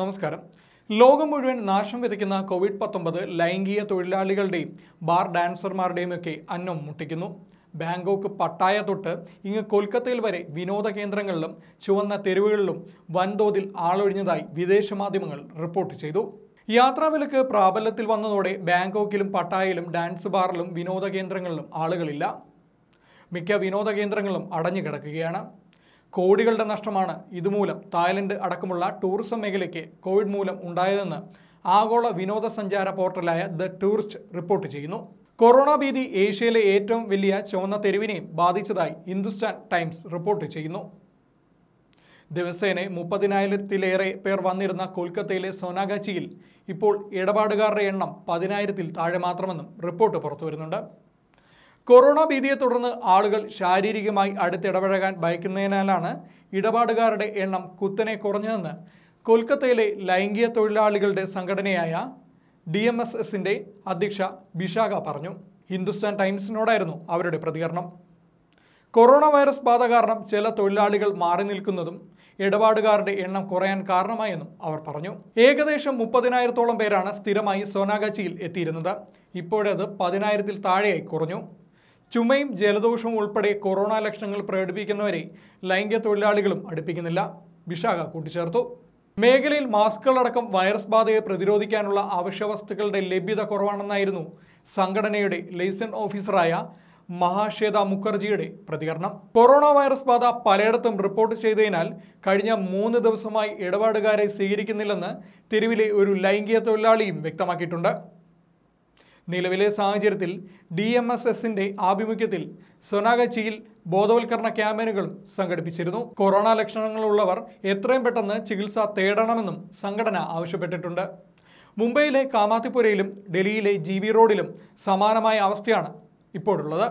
നമസ്കാരം ലോകം മുഴുവൻ നാശം വിതയ്ക്കുന്ന കോവിഡ് പത്തൊമ്പത് ലൈംഗിക തൊഴിലാളികളുടെയും ബാർ ഡാൻസർമാരുടെയും ഒക്കെ അന്നം മുട്ടിക്കുന്നു ബാങ്കോക്ക് പട്ടായ തൊട്ട് ഇങ്ങ് കൊൽക്കത്തയിൽ വരെ വിനോദ കേന്ദ്രങ്ങളിലും ചുവന്ന തെരുവുകളിലും വൻതോതിൽ ആളൊഴിഞ്ഞതായി വിദേശ മാധ്യമങ്ങൾ റിപ്പോർട്ട് ചെയ്തു യാത്രാവിലക്ക് പ്രാബല്യത്തിൽ വന്നതോടെ ബാങ്കോക്കിലും പട്ടായയിലും ഡാൻസ് ബാറിലും വിനോദ കേന്ദ്രങ്ങളിലും ആളുകളില്ല മിക്ക വിനോദ കേന്ദ്രങ്ങളും അടഞ്ഞു കിടക്കുകയാണ് കോടികളുടെ നഷ്ടമാണ് ഇതുമൂലം തായ്ലൻഡ് അടക്കമുള്ള ടൂറിസം മേഖലയ്ക്ക് കോവിഡ് മൂലം ഉണ്ടായതെന്ന് ആഗോള വിനോദസഞ്ചാര പോർട്ടലായ ദ ടൂറിസ്റ്റ് റിപ്പോർട്ട് ചെയ്യുന്നു കൊറോണ ഭീതി ഏഷ്യയിലെ ഏറ്റവും വലിയ ചുവന്ന തെരുവിനെയും ബാധിച്ചതായി ഹിന്ദുസ്ഥാൻ ടൈംസ് റിപ്പോർട്ട് ചെയ്യുന്നു ദിവസേന മുപ്പതിനായിരത്തിലേറെ പേർ വന്നിരുന്ന കൊൽക്കത്തയിലെ സോനാഗാച്ചിയിൽ ഇപ്പോൾ ഇടപാടുകാരുടെ എണ്ണം പതിനായിരത്തിൽ താഴെ മാത്രമെന്നും റിപ്പോർട്ട് പുറത്തുവരുന്നുണ്ട് കൊറോണ ഭീതിയെ തുടർന്ന് ആളുകൾ ശാരീരികമായി അടുത്തിടപഴകാൻ ഭയക്കുന്നതിനാലാണ് ഇടപാടുകാരുടെ എണ്ണം കുത്തനെ കുറഞ്ഞതെന്ന് കൊൽക്കത്തയിലെ ലൈംഗിക തൊഴിലാളികളുടെ സംഘടനയായ ഡി എം എസ് എസിൻ്റെ അധ്യക്ഷ ബിഷാഖ പറഞ്ഞു ഹിന്ദുസ്ഥാൻ ടൈംസിനോടായിരുന്നു അവരുടെ പ്രതികരണം കൊറോണ വൈറസ് ബാധ കാരണം ചില തൊഴിലാളികൾ മാറി നിൽക്കുന്നതും ഇടപാടുകാരുടെ എണ്ണം കുറയാൻ കാരണമായെന്നും അവർ പറഞ്ഞു ഏകദേശം മുപ്പതിനായിരത്തോളം പേരാണ് സ്ഥിരമായി സോനാഗാച്ചിയിൽ എത്തിയിരുന്നത് ഇപ്പോഴത് പതിനായിരത്തിൽ താഴെയായി കുറഞ്ഞു ചുമയും ജലദോഷവും ഉൾപ്പെടെ കൊറോണ ലക്ഷണങ്ങൾ പ്രകടിപ്പിക്കുന്നവരെ ലൈംഗിക തൊഴിലാളികളും അടുപ്പിക്കുന്നില്ല വിശാഖ കൂട്ടിച്ചേർത്തു മേഖലയിൽ മാസ്കുകളടക്കം വൈറസ് ബാധയെ പ്രതിരോധിക്കാനുള്ള വസ്തുക്കളുടെ ലഭ്യത കുറവാണെന്നായിരുന്നു സംഘടനയുടെ ലൈസൻസ് ഓഫീസറായ മഹാശ്വേത മുഖർജിയുടെ പ്രതികരണം കൊറോണ വൈറസ് ബാധ പലയിടത്തും റിപ്പോർട്ട് ചെയ്തതിനാൽ കഴിഞ്ഞ മൂന്ന് ദിവസമായി ഇടപാടുകാരെ സ്വീകരിക്കുന്നില്ലെന്ന് തെരുവിലെ ഒരു ലൈംഗിക തൊഴിലാളിയും വ്യക്തമാക്കിയിട്ടുണ്ട് നിലവിലെ സാഹചര്യത്തിൽ ഡി എം എസ് എസിന്റെ ആഭിമുഖ്യത്തിൽ സൊനാഗച്ചിയിൽ ബോധവൽക്കരണ ക്യാമ്പയിനുകളും സംഘടിപ്പിച്ചിരുന്നു കൊറോണ ലക്ഷണങ്ങളുള്ളവർ എത്രയും പെട്ടെന്ന് ചികിത്സ തേടണമെന്നും സംഘടന ആവശ്യപ്പെട്ടിട്ടുണ്ട് മുംബൈയിലെ കാമാത്തിപ്പുരയിലും ഡൽഹിയിലെ ജി ബി റോഡിലും സമാനമായ അവസ്ഥയാണ് ഇപ്പോഴുള്ളത്